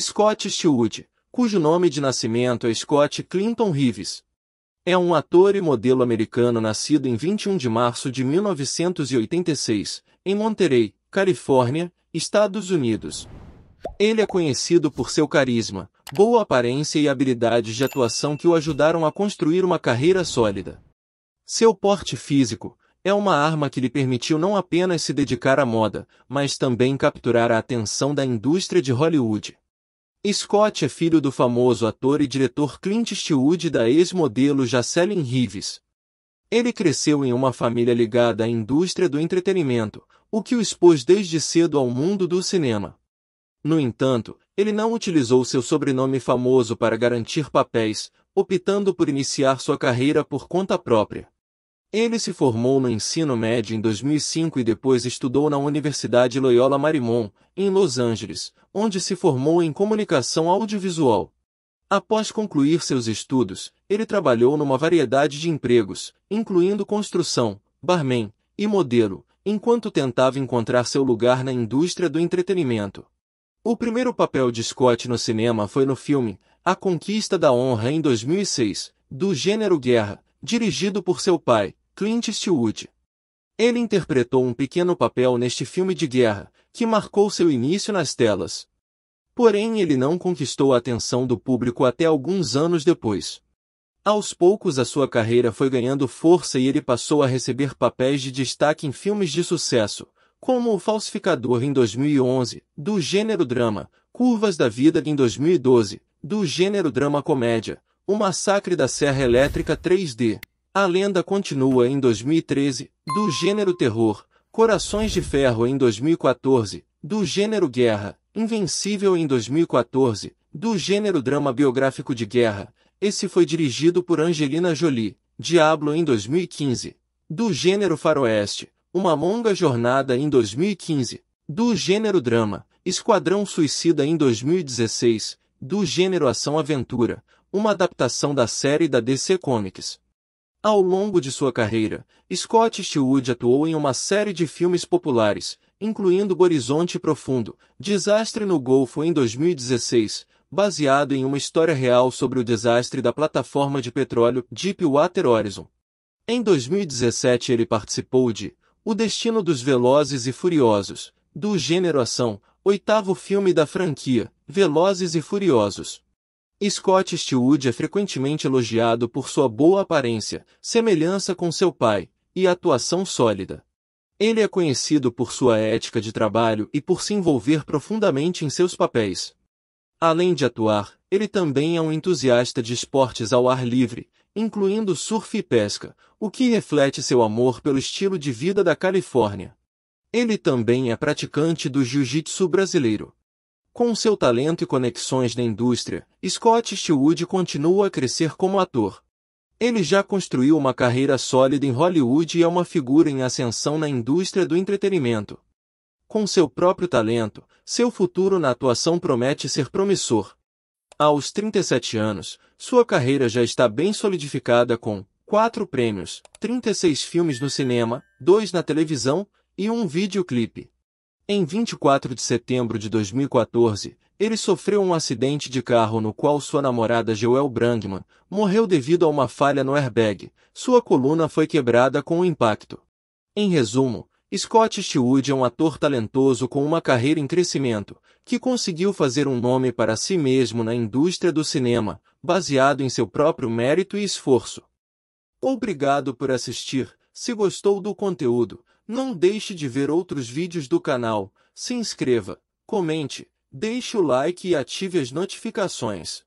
Scott Eastwood, cujo nome de nascimento é Scott Clinton Reeves. É um ator e modelo americano nascido em 21 de março de 1986, em Monterey, Califórnia, Estados Unidos. Ele é conhecido por seu carisma, boa aparência e habilidades de atuação que o ajudaram a construir uma carreira sólida. Seu porte físico é uma arma que lhe permitiu não apenas se dedicar à moda, mas também capturar a atenção da indústria de Hollywood. Scott é filho do famoso ator e diretor Clint Eastwood e da ex-modelo Jacelyn Reeves. Ele cresceu em uma família ligada à indústria do entretenimento, o que o expôs desde cedo ao mundo do cinema. No entanto, ele não utilizou seu sobrenome famoso para garantir papéis, optando por iniciar sua carreira por conta própria. Ele se formou no ensino médio em 2005 e depois estudou na Universidade Loyola Marymount, em Los Angeles, onde se formou em comunicação audiovisual. Após concluir seus estudos, ele trabalhou numa variedade de empregos, incluindo construção, barman e modelo, enquanto tentava encontrar seu lugar na indústria do entretenimento. O primeiro papel de Scott no cinema foi no filme A Conquista da Honra em 2006, do gênero guerra, dirigido por seu pai, Clint Eastwood. Ele interpretou um pequeno papel neste filme de guerra, que marcou seu início nas telas. Porém, ele não conquistou a atenção do público até alguns anos depois. Aos poucos, a sua carreira foi ganhando força e ele passou a receber papéis de destaque em filmes de sucesso, como O Falsificador em 2011, do gênero drama, Curvas da Vida em 2012, do gênero drama-comédia, O Massacre da Serra Elétrica 3D, A Lenda Continua em 2013, do gênero terror, Corações de Ferro em 2014, do gênero guerra, Invencível em 2014, do gênero drama biográfico de guerra, esse foi dirigido por Angelina Jolie, Diablo em 2015, do gênero faroeste, Uma longa jornada em 2015, do gênero drama, Esquadrão Suicida em 2016, do gênero ação-aventura, uma adaptação da série da DC Comics. Ao longo de sua carreira, Scott Eastwood atuou em uma série de filmes populares, incluindo Horizonte Profundo, Desastre no Golfo em 2016, baseado em uma história real sobre o desastre da plataforma de petróleo Deepwater Horizon. Em 2017 ele participou de O Destino dos Velozes e Furiosos, do gênero ação, oitavo filme da franquia, Velozes e Furiosos. Scott Eastwood é frequentemente elogiado por sua boa aparência, semelhança com seu pai e atuação sólida. Ele é conhecido por sua ética de trabalho e por se envolver profundamente em seus papéis. Além de atuar, ele também é um entusiasta de esportes ao ar livre, incluindo surf e pesca, o que reflete seu amor pelo estilo de vida da Califórnia. Ele também é praticante do jiu-jitsu brasileiro. Com seu talento e conexões na indústria, Scott Eastwood continua a crescer como ator. Ele já construiu uma carreira sólida em Hollywood e é uma figura em ascensão na indústria do entretenimento. Com seu próprio talento, seu futuro na atuação promete ser promissor. Aos 37 anos, sua carreira já está bem solidificada com quatro prêmios, 36 filmes no cinema, dois na televisão e um videoclipe. Em 24 de setembro de 2014, ele sofreu um acidente de carro no qual sua namorada Joel Brangman morreu devido a uma falha no airbag. Sua coluna foi quebrada com o impacto. Em resumo, Scott Eastwood é um ator talentoso com uma carreira em crescimento, que conseguiu fazer um nome para si mesmo na indústria do cinema, baseado em seu próprio mérito e esforço. Obrigado por assistir. Se gostou do conteúdo, não deixe de ver outros vídeos do canal, se inscreva, comente, deixe o like e ative as notificações.